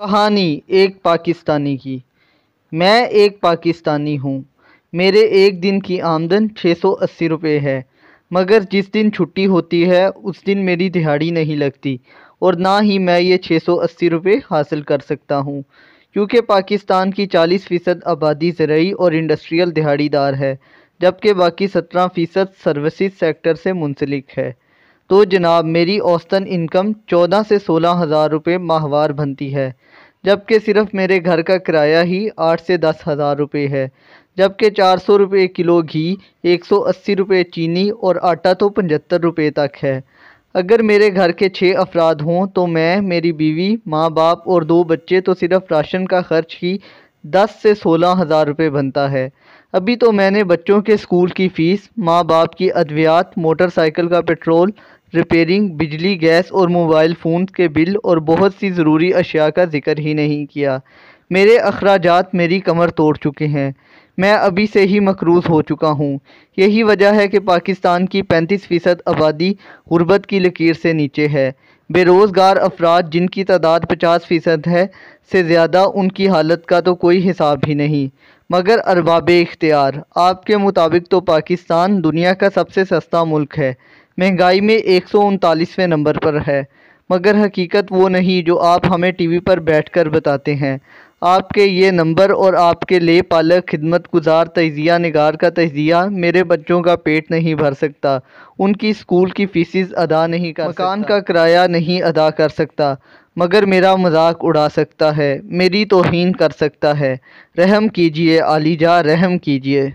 कहानी एक पाकिस्तानी की मैं एक पाकिस्तानी हूँ मेरे एक दिन की आमदन छः सौ अस्सी रुपये है मगर जिस दिन छुट्टी होती है उस दिन मेरी दिहाड़ी नहीं लगती और ना ही मैं ये छः सौ अस्सी रुपये हासिल कर सकता हूँ क्योंकि पाकिस्तान की चालीस फ़ीसद आबादी ज़रूरी और इंडस्ट्रियल दिहाड़ीदार है जबकि बाकी सत्रह फ़ीसद सर्विस सेक्टर से मुंसलिक है तो जनाब मेरी औसतन इनकम चौदह से सोलह हज़ार रुपये माहवार बनती है जबकि सिर्फ मेरे घर का किराया ही आठ से दस हज़ार रुपये है जबकि चार सौ रुपये किलो घी एक सौ अस्सी रुपये चीनी और आटा तो पचहत्तर रुपये तक है अगर मेरे घर के छः अफराद हों तो मैं मेरी बीवी माँ बाप और दो बच्चे तो सिर्फ राशन का खर्च ही दस से सोलह हज़ार रुपये बनता है अभी तो मैंने बच्चों के स्कूल की फ़ीस माँ बाप की अद्वियात मोटरसाइकिल का पेट्रोल रिपेयरिंग बिजली गैस और मोबाइल फ़ोन के बिल और बहुत सी ज़रूरी अशिया का जिक्र ही नहीं किया मेरे अखराजात मेरी कमर तोड़ चुके हैं मैं अभी से ही मकरूज़ हो चुका हूँ यही वजह है कि पाकिस्तान की पैंतीस फ़ीसद आबादी गुरबत की लकीर से नीचे है बेरोज़गार अफराद जिनकी तादाद पचास फ़ीसद है से ज़्यादा उनकी हालत का तो कोई हिसाब ही नहीं मगर अरबाब इख्तियार आपके मुताबिक तो पाकिस्तान दुनिया का सबसे सस्ता मुल्क है महंगाई में एक सौ उनतालीसवें नंबर पर है मगर हकीकत वो नहीं जो आप हमें टीवी पर बैठकर बताते हैं आपके ये नंबर और आपके ले पालक खिदमत गुजार तजिया नगार का तजिया मेरे बच्चों का पेट नहीं भर सकता उनकी स्कूल की फ़ीसिस अदा नहीं कर मकान का किराया नहीं अदा कर सकता मगर मेरा मजाक उड़ा सकता है मेरी तोहन कर सकता है रहम कीजिए आलीजा रहम कीजिए